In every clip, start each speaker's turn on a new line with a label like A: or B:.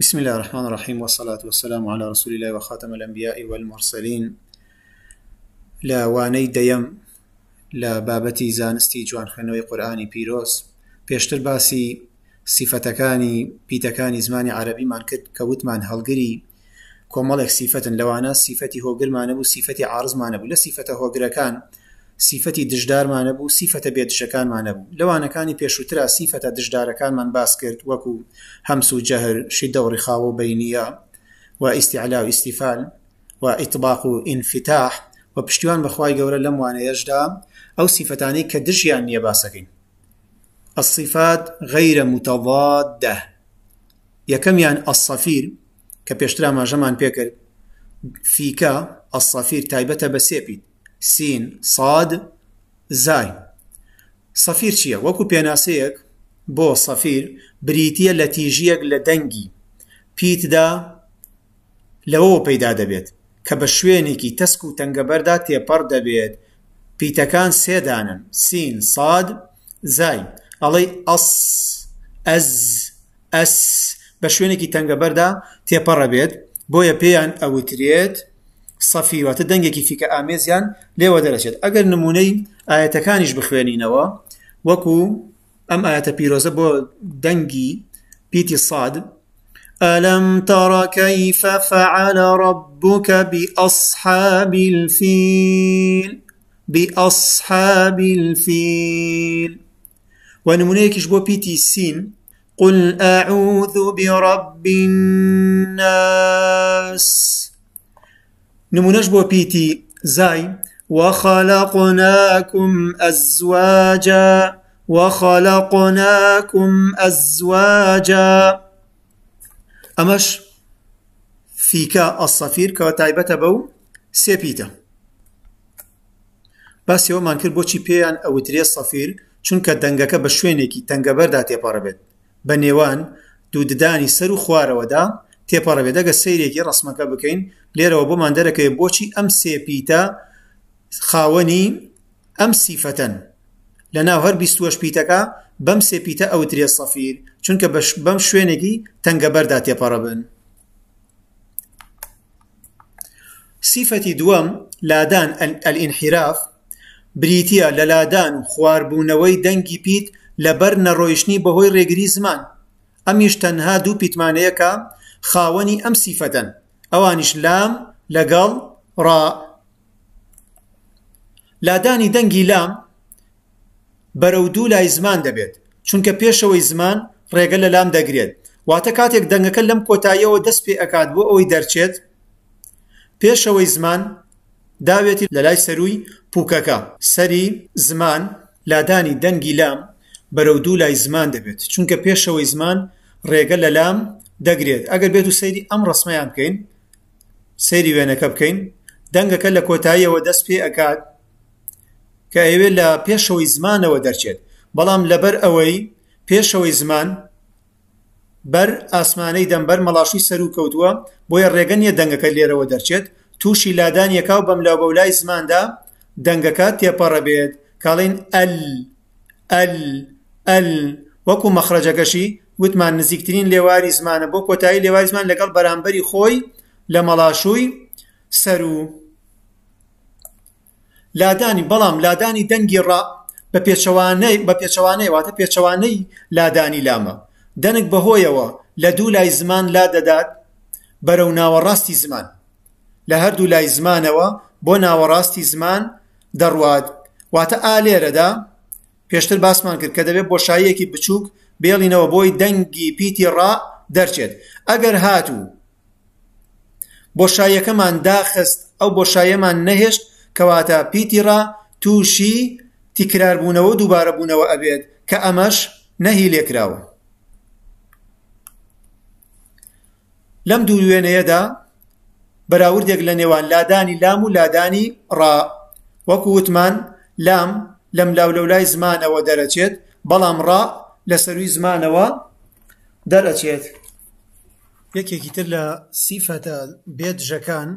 A: بسم الله الرحمن الرحيم والصلاة والسلام على رسول الله وخاتم الأنبياء والمرسلين لا واني ديم لا بابتي زانستي جوان خوێنەوەی قورآانی پیرۆز پێشتر باسی سیفەتەکانی پیتەکانی زمانی عربیمان کرد کە وتمان هەڵگری کۆمەڵێک سیفەتن لەوانە سیفەتی هۆگرمانە بوو سیفەتی عارزمانە بوو لە سیفەتە هۆگرەکان سیفەتی دژدارمانە بوو سیفەتە بێتشەکانمانە بوو لەوانەکانی پێشووترا سیفەتە دژدارەکانمان باس کرد وەکو هەمس و جەهر شی دەوری خاوە بینە و ئیسیعلا و ئیسیفال و ئیتباق و ئینفتاح و پشتیوان بەخوای گەورە لەم وانەیەشدا ئەو سیفەتانی کە دژیان نییە باسەکەین الصفات غیرە متەواده یەکەمیان ئەسەفیر کە پێشترا ماژەمان پێکرد فیکە ئەسەفیر تایبەتە بە سێپیت سین ساد زای سەفیر چییە وەکو پێناسەیەک بۆ سەفیر بریتە لە تیژیەک لە دەنگی پیتدا لەوە پەیدا دەبێت کە بە شوێنێکی تەسک و تەنگەبەردا تێپەڕ دەبێت پیتەکان سێدانن سین ساد زای ئەڵێ ئەس ئەز ئەس بە شوێنێکی تەنگەبەردا تێپەڕە بێت بۆیە پێیان ئەوترێت سەفی واتە دەنگێکی فیکە ئامێزیان لێوە دەرەچێت ئەگەر نمونەی ئاەتەکانیش نوا وكو أم ئاەتە پیرۆزە بۆ دنجي بيتي صاد ألم تر كيف فعل ربك بأصحاب الفيل بأصحاب الفيل ونمونيكش بو بيتي سين قل أعوذ برب الناس نمونەش بۆ پیتی زای وخلقناكم أزواجا وخلقناكم أزواجا أمش فيك الصفير كتايبة بو سيبيتا بس يوم أنكر بوشي بيان أو تري الصفير چونکە دەنگەکە بە شوێنێکی تەنگەبەردا تێپەڕەبێت بە نێوان دووددانی سەر و خوارەوەدا تێپەڕەبێت دەگە سیرێکی ڕسمەکە بکەین لێرەوە بۆمان دەرەکەوێت بۆچی ئەم سێپیتە خاوەنی ئەم سیفەتەن لە ناو هەر 28 پیتەکە بەم سێپیتە ئەوترێ سەفیر چونکە بەم شوێنێکی تەنگە بەردا تێپەڕە بن سیفەتی دووەم لادان ئەلئینحراف بریتە لە لادان خواربوونەوەی دەنگی پیت لەبەر نەڕۆیشتنی بەهۆی ڕێگری زمان ئەمیش تەنها دوو پیتمانەیەکە خاوەنی ئەم سیفەتەن ئەوانیش لام لەگەڵ ڕا لادانی دەنگی لام بەرەو دوو لای زمان دەبێت چونکە پێشەوەی زمان ڕێگە لە لام دەگرێت واتە کاتێک دەنگەکە لەم کۆتاییەوە دەست پێ ئەکات بۆ ئەوەی دەرچێت پێشەوەی زمان داوێتی لە لای سەروی پوکەکە سەری زمان لادانی دەنگی لام بەرەو دوو لای زمان دەبێت چونکە پێشەوەی زمان ڕێگە لە لام دەگرێت ئەگەر بێت و سەیری ئەم ڕسمیان بکەین سەیری وێنەکە بکەین دەنگەکە لە کۆتاییەوە دەست پێ ئەکات کە ئەوێ لە پێشەوەی زمانەوە دەرچێت بەڵام لەبەر ئەوەی پێشەوەی زمان بەر ئاسمانەی دەمبەر مەڵاشی سەر و کەوتووە بۆیە ڕێگەن یە دەنگەکە لێرەوە دەرچێت تووشی لادان یەکاو بەم لەو بەولای زماندا دەنگەکە تێپەڕە بێت کاڵین ئەل ئەل ئەل وەکو مەخرەجەکەشی وتمان نزیکترین لێواری زمانە بۆ کۆتایی لێواری زمان لەگەڵ بەرامبەری خۆی لە مەڵاشووی سەر و لادانی بەڵام لادانی دەنگی ڕ بە پێچەوانەی بە پێچەوانەی واتە پێچەوانەی لادانی لامە دەنگ بەهۆیەوە لە دوو لای زمان لا دەدات بەرەو ناوەڕاستی زمان لە هەردوو لای زمانەوە بۆ ناوەڕاستی زمان دەڕوات واتە ئالێرەدا پێشتر باسمان کرد کە دەبێت بۆشاییەکی بچووک بێڵینەوە بۆی دەنگی پیتی ڕ دەرچێت ئەگەر هاتوو بۆشایەکەمان داخست ئەو بۆشایەمان نەهێشت کەواتە پیتیڕا تووشی تیکراربوونەوە دووبارە بوونەوە ئەبێت کە ئەمەش نەهی لێکراوە لەم دوو وێنەیەدا بەراوردێک لە نێوان لادانی لام و لادانی ڕا وەکو وتمان لام لەم لاولەولای زمانەوە دەرەچێت بەڵام ڕا لە سەروی زمانەوە دەرەچێت یەکێکی تر لە سیفەتە بێدژەکان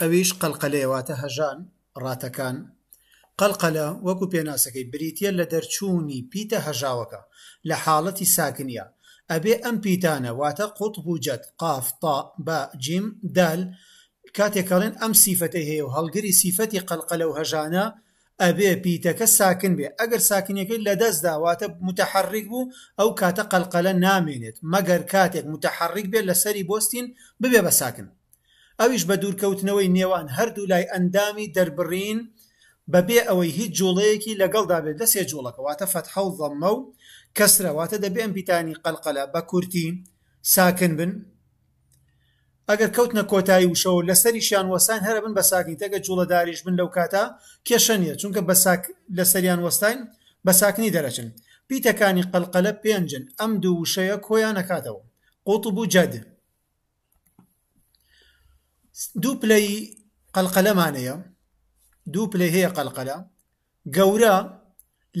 A: ئەویش قەلقەلێواتە هەژان ڕاتەکان قەلقەلە وەکو پێناسەکەی بریتە لە دەرچوونی پیتە هەژاوەکە لە حاڵەتی ساکنیە ئەبێ ئەم پیتانە واتە قوتب و جەت قاف تا با جیم دال کاتێکەڵێن ئەم سیفەتی هەیە و هەڵگری سیفەتی قەلقەلە و هەژانە ئەبێ پیتەکە ساکن بێ ئەگەر ساکنەکەی لەدەستداواتە متحرک بوو ئەو کاتە قەلقەلە نامێنێت مەگەر کاتێک متحرک بێت لەسەری بستین ببێ بە ساکن ئەویش بە دوورکەوتنەوەی نێوان هەردوو لای ئەندامی دەربڕین بەبێ ئەوەی هیچ جوڵەیەکی لەگەڵدا بێت لە سێ جوڵەکەواتە فەتحەڵ ڵەممە و کەسرەواتە دەبێن پیتانی قەلقەلە بە کورتی ساکن بن ئەگەر کەوتنە کۆتایی وشەوە لەسەریشیان وەسان هەرە بن بە ساکنی تەگە جوڵەداریش بن لەو کاتە کێشە نیە چونکە لەسەریان وەستین بە ساکنی دەرەچن پیتەکانی قەلقەلە پێنجن ئەم دوو وشەیە کۆیان نەکاتەوە قوتب و جەد دوو پلەی قەلقەلەمانەیە دوو پلەی هەیە قەلقەلە گەورە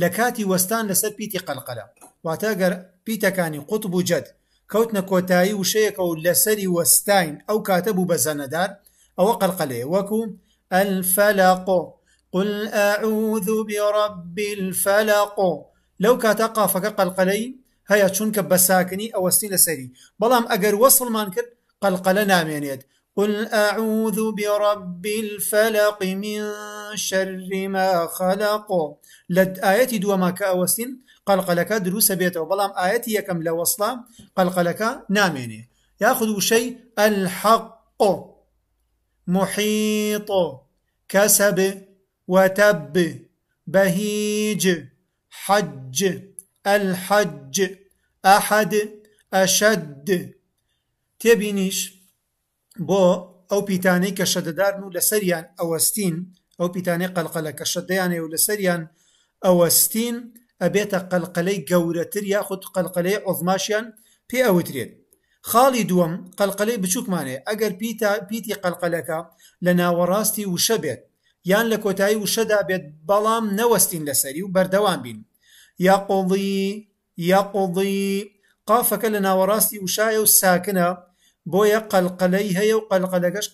A: لە کاتی وەستان لەسەر پیتی قەلقەلە واتە گەر پیتەکانی قوتب و جەد کەوتنە کۆتایی وشەیەکە و لەسەری وەستاین ئەو کاتە بوو بە زەنەدار ئەوە قەلقەلێ وەکو الفەلەق قل ئەعوذ برب الفەلەق لەو کاتە قافەکە قەلقەلەی هەیە چونکە بەساکنی ئەوەستی لەسەری بەڵام ئەگەر وەسڵمان کرد قەلقەلە نامێنێت قل أعوذ برب الفلق من شر ما خلق لد آيتي دوما كأوسين قلقلك دروس بيته بلام آيتي يكم لوصلا قلقلك ناميني يأخذ شيء الحق محيط كسب وتب بهيج حج الحج أحد أشد تبينيش بو أو بيتاني كشددار شەدەدارن و أوستين او بيتاني قەلقەلەکە شەدەیانێ و لەسەریان او ئەبێتە ابيتا قلقلي یاخود قەلقەلەی قلقلي عظماشيان ئەوترێت خاڵی دووەم قەلقەلەی بچووکمانێ ئەگەر پیتا پیتی قەلقەلەکە لە ناوەڕاستی وشە بێت یان لە کۆتایی وشەدا بێت بەڵام نەوەستین لەسەری و بەردەوام بین یا قوڵی یا قوڵی قافەکە لە ناوەڕاستی وشایە و ساکنە بۆیە قەلقەلەی هەیە و قەلقەلەکەش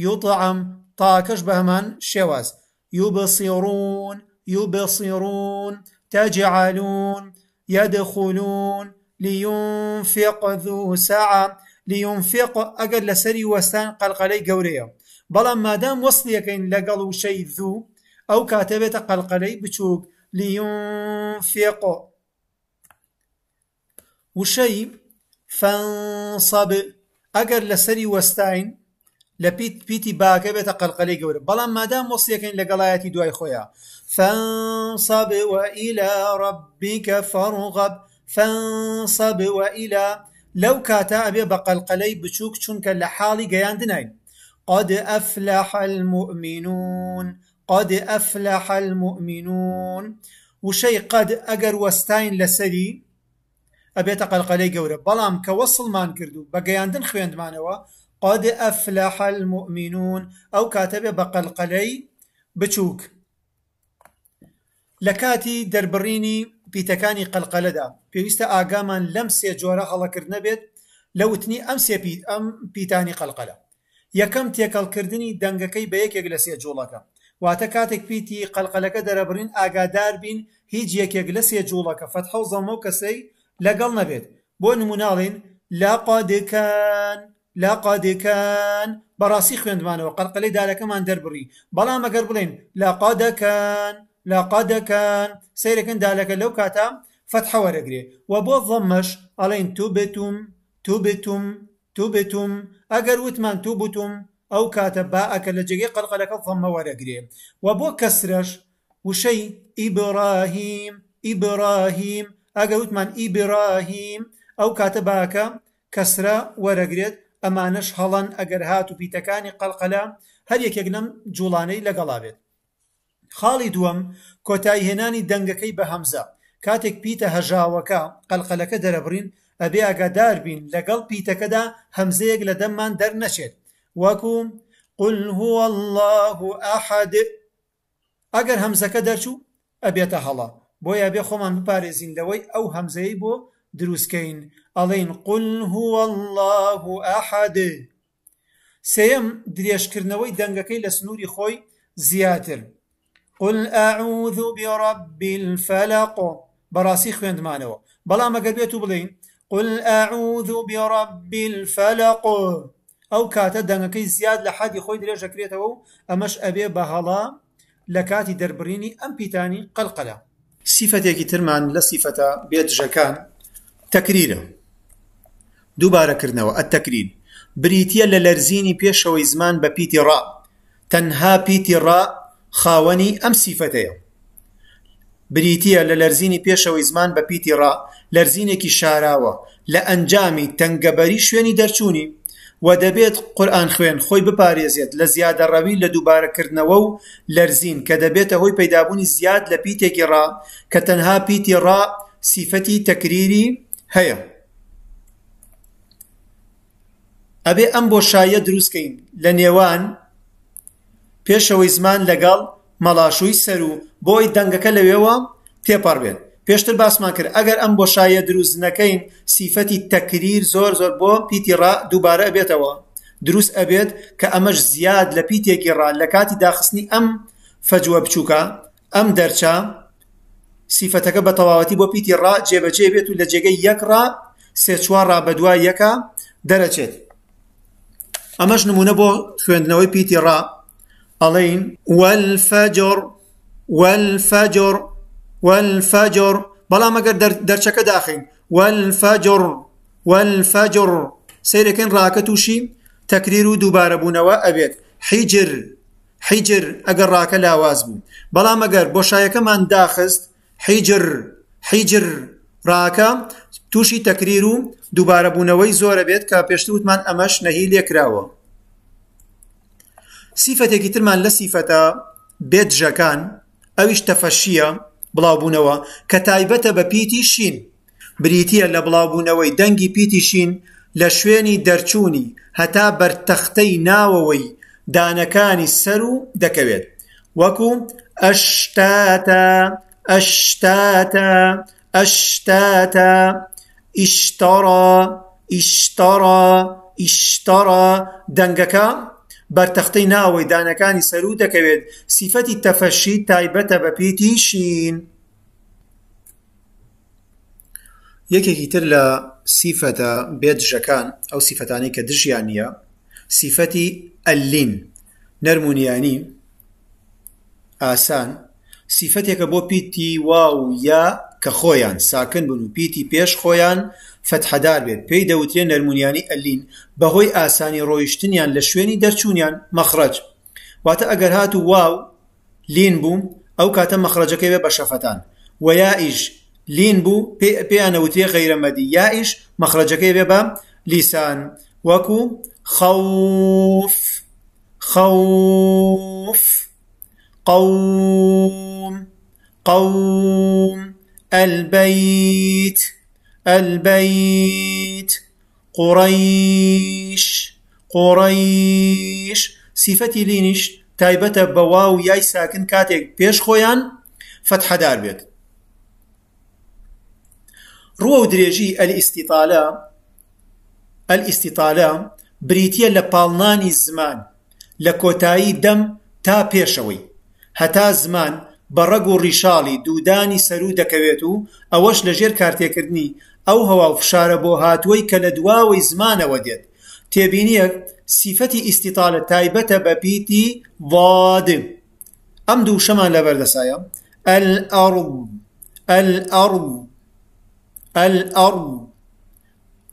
A: يطعم طاكش بهمان شواز يبصرون يبصرون تجعلون يدخلون لينفق ذو سعة لينفق أقل لسري وستان قلقلي قورية بلا ما دام يكين لقلو شيء ذو أو كاتبت قلقلي بشوك لينفق وشيء فانصب أقل لسري وستاين لە پیت پیتی باکە قول قەلقەلی ما دام وصيك وەسیەکەین لەگەڵایەتی دوای خۆیان فانصب وإلى ربك فارغب فانصب وإلى لو كاتا أبي بقلقلي بشوك شنك لحالي قيان دنين قد أفلح المؤمنون قد أفلح المؤمنون وشي قد أجر وستاين لسري أبي تقلقلي قورة بلام كوصل مان كردو بقياندن خويند مانوا قد ئەفلح المؤمنون ئەو کاتەبێ بە قەلقەلەی بچووک لە کاتی دەربڕینی پیتەکانی قەلقەلەدا پێویستە ئاگامان لەم سێ جۆرە هەڵەکردنە بێت لە وتنی ئەم سێ ئەم پیتانی قەلقەلە یەکەم تێکەڵکردنی دەنگەکەی بە یەکێک لە سێ جۆڵەکە واتە کاتێک پیتی قەلقەلەکە دەرەبرین ئاگادار بین هیچ یەکێک لە سێ جوڵەکە فەتحە و زەمە و کەسەی لەگەڵ نەبێت بۆ نموناڵین لا قادکان لقد كان بەڕاستی خوێندمانەوە قەرقلەی دالەکەمان دەربڕی بەڵام ما ندربري بلا ما لا قادەکان سیرەکەن دالەکە لەو كان فتحە وەرەگرێ و بۆ ضەمەش ئەڵێن تو بتوم توبتم توبتم تو بتوم ئەگەر وتمان تو بتوم ئەو کاتە باەکە لە جێگەی قەرقلەکە ضەمە وەرەگرێ و بۆ ابراهيم ابراهيم ئیبراهیم ئیبراهیم ئەگەر وتمان ئیبراهیم ئەو کاتە باەکە کەسرە ئەمانەش هەڵەن ئەگەر هات و پیتەکانی قەلقەلا هەر یەکێک لەم جوڵانەی لەگەڵا بێت خاڵی دووەم کۆتایی هێنانی دەنگەکەی بە هەمزە کاتێک پیتە هەژاوەکە قەلقەلەکە دەرەبرین ئەبێ ئاگادار بین لەگەڵ پیتەکەدا هەمزەیەک لە دەممان دەرنەچێت وەکوم قل هو الله ئاحد ئەگەر هەمزەکە دەرچوو ئەبێتە هەڵە بۆیە بێ خۆمان بپارێزین لەوەی ئەو هەمزەی بۆ دروسکەین ألين قل هو الله ئەحد سێم درێژکردنەوەی دەنگەکەی لە سنووری خوي زياتر قل أعوذ برب الفلق براسي خوێندمانەوە بەڵام بلا ما قربيتو بلين قل أعوذ برب الفلق أو كاتا دەنگەکەی زیاد لە حادی خۆی درێژەکرێتەوە و ئەمەش ئەبێ بە هەڵا لە کاتی دەربڕینی ئەم پیتانی قەلقەلە سیفەتێکی ترمان لە سیفەتە بێدژەکان تەکریرە دووبارەکردنەوە ئەتەکرین بریتە لە لەرزینی پێشەوەی زمان بە پیتی ڕا تەنها پیتی ڕا خاوەنی ئەم سیفەتەیە بریتە لە لەرزینی پێشەوەی زمان بە پیتی ڕا لەرزینێکی شاراوە لە ئەنجامی تەنگەبەری شوێنی دەرچوونی و دەبێت قورآان خوێن خۆی بپارێزێت لە زیادە ڕەوی لە دووبارەکردنەوە و لەرزین کە دەبێتە هۆی پەیدابوونی زیاد لە پیتێکی ڕا کە تەنها پیتی ڕا سیفەتی تەکریری هەیە ئەبێ ئەم بۆشایە دروستکەین لە نێوان پێشەوەی زمان لەگەڵ مەلاشووی سەر و بۆی دەنگەکە لەوێەوە تێپەڕ بێت پێشتر باسمان کرد ئەگەر ئەم بۆشایە دروست نەکەین سیفەتی تەکریر زۆر زۆر بۆ پیتیڕا دووبارە ئەبێتەوە دروست ئەبێت کە ئەمەش زیاد لە پیتێکی ڕان لە کاتی داخستنی ئەم فەجووە بچووکە ئەم دەرچە سیفەتەکە بە تەواوەتی بۆ پیتی ڕ جێبەجێ بێت و لە جێگەی یەکڕ سێ چوار ڕ بە دوای یەکە دەرەچێت ئەمەش نمونە بۆ خوێندنەوەی پیتی ڕ ئەڵین والفەجر والفەجر والفەجر بەڵام ئەگەر دەرچەکە داخین والفەجر والفەجر سیرەکەن ڕاکە تووشی تەکریر و دووبارە بوونەوە ئەبێت حیجر حیجر ئەگەر ڕاکە لاواز بوو بەڵام ئەگەر بۆشایەکەمان داخست حیجر حیجر ڕاکە تووشی تەکریر و دووبارە بوونەوەی زۆرە بێت کە پێشتوتمان ئەمەش نەهی لێکراوە سیفەتێکی ترمان لە سیفەتە بێتژەکان ئەویش تەفەشیە بڵاوبوونەوە کە تایبەتە بە پیتی شین بریتە لە بڵاوبوونەوەی دەنگی پیتی شین لە شوێنی دەرچوونی هەتا بەرتەختەی ناوەوەی دانەکانی سەر و دەکەوێت وەکو ئەشتاتە أشتاتا أشتاتا اشترى اشترى اشترى دنگكا بەرتەختەی ناوەی دانەکانی سەرو دەکەوێت سیفەتی تەفەشی تایبەتە بە پێتی شین یەکێکی تر لە سیفەتە بێدژەکان ئەو سیفەتانی کە دژیان نیە سیفەتی ئەلین نەرمونیانی سیفەتێکە بۆ پیتی واو یا کە خۆیان ساکن بن و پیتی پێش خۆیان فەتحەدار بێت پێی دەوترێن نەرمونیانی ئەلین بەهۆی ئاسانی ڕۆیشتنیان لە شوێنی دەرچوونیان مەخرج واتە ئەگەر هات و واو لین بووم ئەو کاتە مەخرجەکەی بێ بە شەفەتان و یا ئیش لین بوو پێیانەوتێ غەیرەمەدی یا ئیش مەخرجەکەی بێ بە لیسان وەکو خەوف خەوف قوم قوم البيت البيت قريش قريش صفتي لينش تايبتا بواو واو ساكن كاتيك بيش پێش فتح دار بيت روو دريجي الاستطالة الاستطالة بريتيا لبالناني الزمان لكوتاي دم تا بيشوي هتا زمان بە ڕەگ و ڕیشاڵی دوودانی سەرو دەکەوێت و ئەوەش لەژێر کارتێکردنی ئەو هەواو فشارە بۆ هاتووەی کە لە دواوەی زمانەوە دێت تێبینیەک سیفەتی ئیسیتالە تایبەتە بە پیتی وادم ئەم دوو شەمان لەبەردەسایە ئەلئڕم ئەلئڕم ئەلئڕم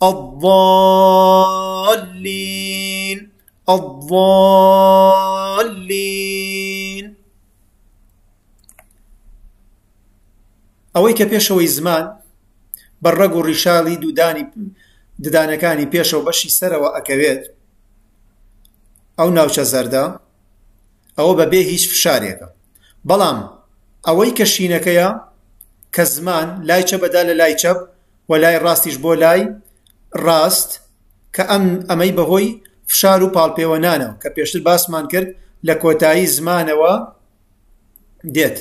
A: الضالين الضالين ئەوەی کە پێشەوەی زمان بەڕەگ و ڕیشاڵی دودانی ددانەکانی پێشەوە بەشی سەرەوە ئەکەوێت ئەو ناوچە زەردە ئەوە بەبێ هیچ فشارێکە بەڵام ئەوەی کە شینەکەیە کە زمان لای چەبەدا لە لای چەپ و لای ڕاستیش بۆ لای ڕاست کە ئەم ئەمەی بەهۆی فشار و پاڵپێوەنانەوە کە پێشتر باسمان کرد لە کۆتایی زمانەوە دێت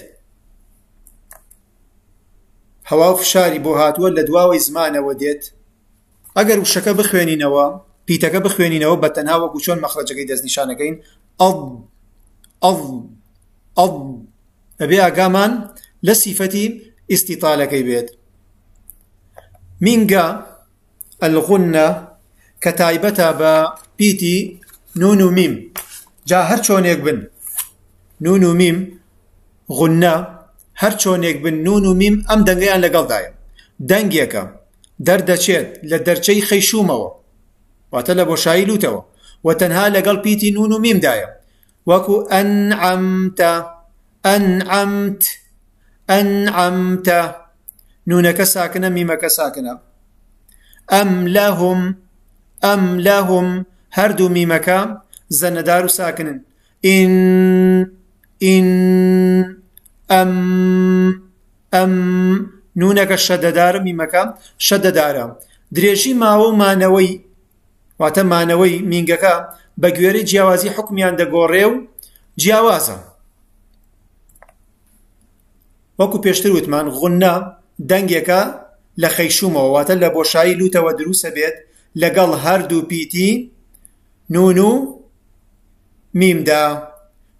A: هەواو فشاری بۆ هاتووە لە دواوەی زمانەوە دێت ئەگەر وشەکە بخوێنینەوە پیتەکە بخوێنینەوە بە تەنها وەکو چۆن مەخرەجەکەی دەستنیشانەکەین ئەڵ ئەڵ ئەڵ ئەبێ ئاگامان لە سیفەتی ئیسیتالەکەی بێت مینگە ئەلغونە کە تایبەتە بە پیتی نون و میم جا هەر چۆنێک بن نون و میم غونە هەر چۆنێک بن نون و میم ئەم دەنگیان لەگەڵدایە دەنگێکە دەردەچێت لە دەرچەی خەیشومەوە واتە لە بۆشایی لوتەوە و تەنها لەگەڵ پیتی نون و میمدایە وەکو ئەنعەمتە ئەنعەمت ئەنعەمتە نونەکە ساکنە میمەکە ساکنە ئەم لەهم ئەم لەهم هەردوو میمەکە زەنەدار و ساکنن ئین ئین ئەم ئەم نونەکە شەدەدارە میمەکە شەدەدارە درێژی ماوە و مانەوەی واتە مانەوەی مینگەکە بە گوێرەی جیاوازی حکمیان دەگۆڕێ و جیاوازە وەکو پێشتر وتمان غونە دەنگێکە لە خەیشومەوە واتە لە بۆشایی لوتەوە دروسە بێت لەگەڵ هەردوو پیتی نون و میمدا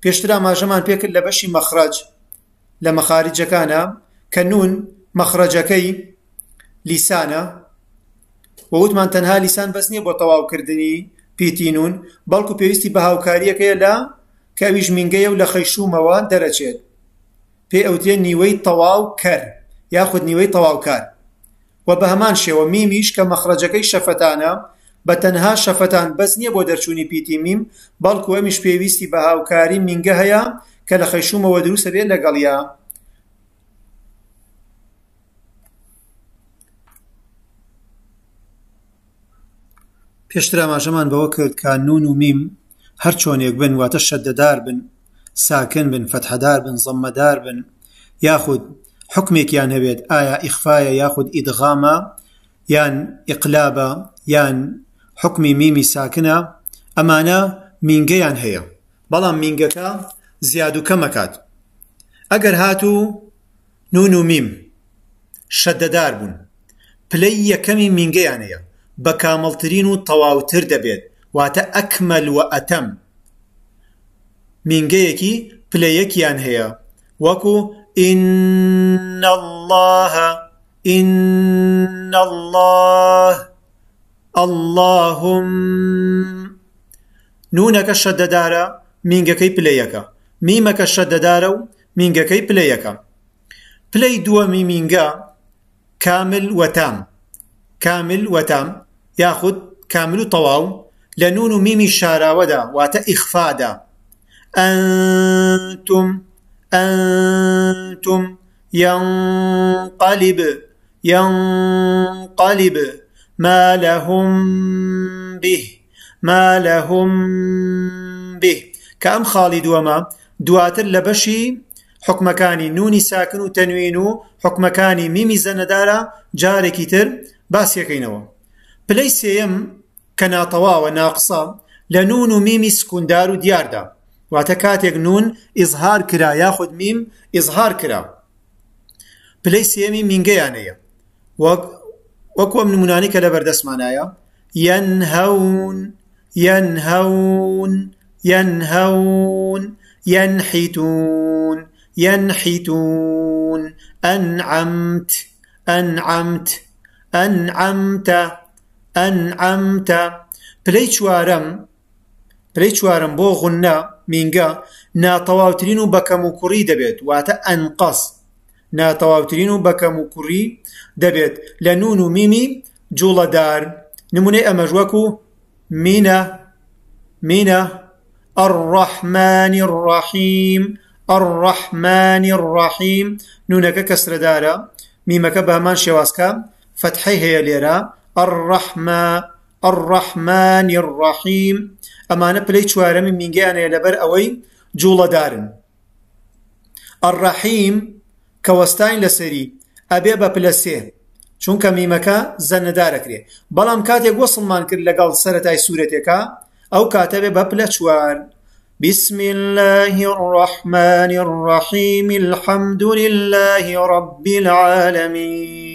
A: پێشترا ماژەمان پێکرد لە بەشی مەخرج لە مەخارجەکانە کە نون مەخرەجەکەی لیسانە وتمان تەنها لیسان بەس نییە بۆ تەواوکردنی پیتی نون بەڵکو پێویستی بە هاوکاریەکەیە لە کەویش منگەیە و لە خەیشومەوە دەرەچێت پێ ئەوتێ نیوەی تەواو کەر یاخود نیوەی تەواوکار و بە هەمان شێوە میمیش کە مەخرەجەکەی شەفەتانە بە تەنها شەفەتان بەس نییە بۆ دەرچوونی پیتی میم بەڵکو ئەمیش پێویستی بە هاوکاری منگە هەیە کە لە خەیشومەوە دروستە بێت لەگەڵیا پێشترا ماژەمان بەوە کرد کە نون و میم هەر چۆنێک بن واتە شەدەدار بن ساکن بن فتحدار بن زەممەدار بن یاخود حکمێکیان هەبێت ئایا ئیخفاایە یاخود ئیدغامە یان ئقلابە یان حکمی میمی ساکنە ئەمانە مینگەیان هەیە بەڵام مینگەکە زیاد و کەمەکات ئەگەر هاتوو نون و میم شەدەدار بوون پلەی یەکەمی مینگەیانەیە بە کامەڵترین و تەواوتر دەبێت واتە ئەکمەل و ئەتەم مینگەیەکی پلەیەکیان هەیە وەکو إن الله إن الله اللهم نونەکە شەدەدارە مینگەکەی پلەیەکە میمەکە شەدەدارە و مینگەکەی پلەیەکە پلەی دووەمی مینگە کامل وەتام کامل وەتام یاخود کامل و تەواو لە نون و میمی شاراوەدا واتە ئیخفادا ئەتم ئەتم ينقلب ينقلب ما لهم به ما لهم به كأم خالد وما دواتر لە بەشی حکمەکانی نونی ساکن و تەنوین و حکمەکانی میمی زەنەدارە جارێکی تر باسیەکەینەوە پلەی سێم کە ناتەواوە ناقسە لە نون و میمی سکوندار و دیاردا واتە کاتێک نون ئزهار کرا یاخود میم ئزهار کرا پلەی سێمی مینگەیانەیە وەک وەکوم نمونانی کە لە بەردەستمانایە ينهون ينهون ينهون ينحتون ينحتون أنعمت أنعمت أنعمت أنعمت پلەی چوارەم پلەی چوارم بۆ نا مینگە ناتەواوترین و دبيت واتا أنقص نا واتە ئەنقەس ناتەواوترین دبيت بەکەم ميمي جولدار دەبێت أمجوكو مينا مينا الرحمن الرحيم الرحمن الرحيم نونك كسر دارا ميمك بامان شواسكا فتحي هي ليرا الرحمة الرحمن الرحيم أمانة بلي شوارم من جانا لبر أوي جولة دارن الرحيم كوستاين لسري أبي ببلسيه چونکە میمەکە زەنەدارە کرێ بەڵام کاتێک وەسڵمان کرد لەگەڵ سەتای سوورەتێکە أو كاتب ببلشوان بسم الله الرحمن الرحيم الحمد لله رب العالمين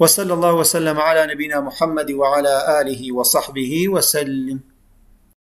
A: وصلى الله وسلم على نبينا محمد وعلى اله وصحبه وسلم